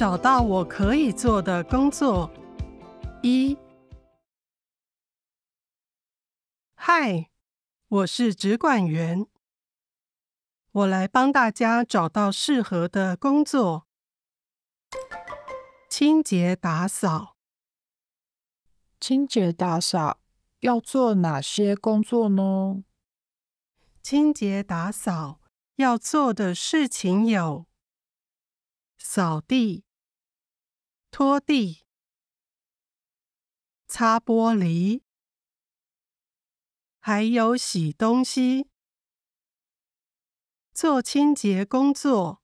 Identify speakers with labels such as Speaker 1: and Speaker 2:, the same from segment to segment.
Speaker 1: 找到我可以做的工作。一，嗨，我
Speaker 2: 是直管员，我来帮大家找到适合的工作。清洁打扫，清洁打扫要做哪些工作呢？清洁打扫要做的事情有：
Speaker 1: 扫地。拖地、擦玻璃，还有洗东西、做清洁工作，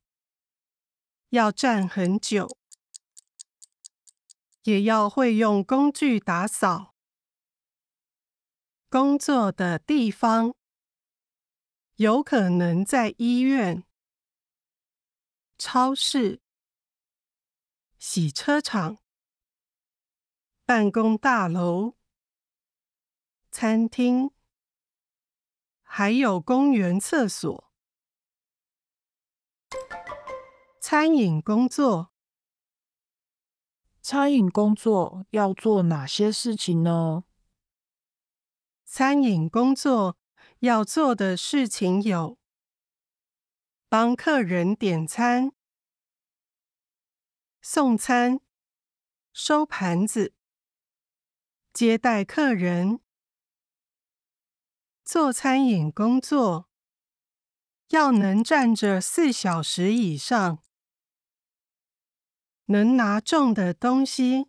Speaker 2: 要站很久，也要会用工具打扫。工作的地方
Speaker 1: 有可能在医院、超市。洗车场、办公大楼、餐厅，还有公园厕所。
Speaker 2: 餐饮工作，餐饮工作要做哪些事情呢？餐饮工作要做的事情有：帮客人点餐。
Speaker 1: 送餐、收盘子、接待客人、做餐饮工作，要能站着四小时以上，能拿重的东西，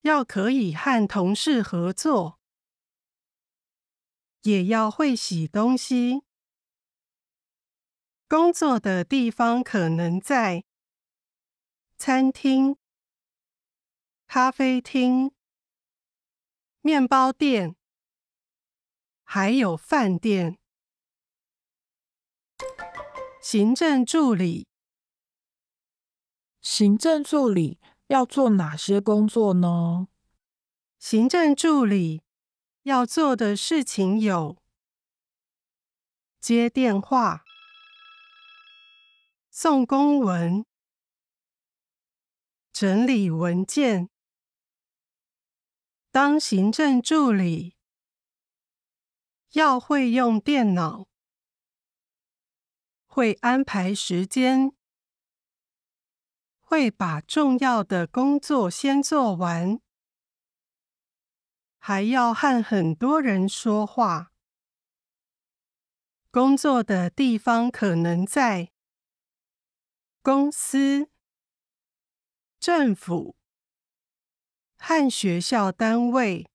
Speaker 1: 要可以和同事合作，也要会洗东西。工作的地方可能在。餐厅、咖啡厅、面包店，还有饭店。行政
Speaker 2: 助理，行政助理要做哪些工作呢？行政助理要做的事情有：接电话、
Speaker 1: 送公文。整理文件，当行政助理，要会用电脑，会安排
Speaker 2: 时间，会把重要的工作先做完，还要和很多人说
Speaker 1: 话。工作的地方可能在公司。政府和学校单位。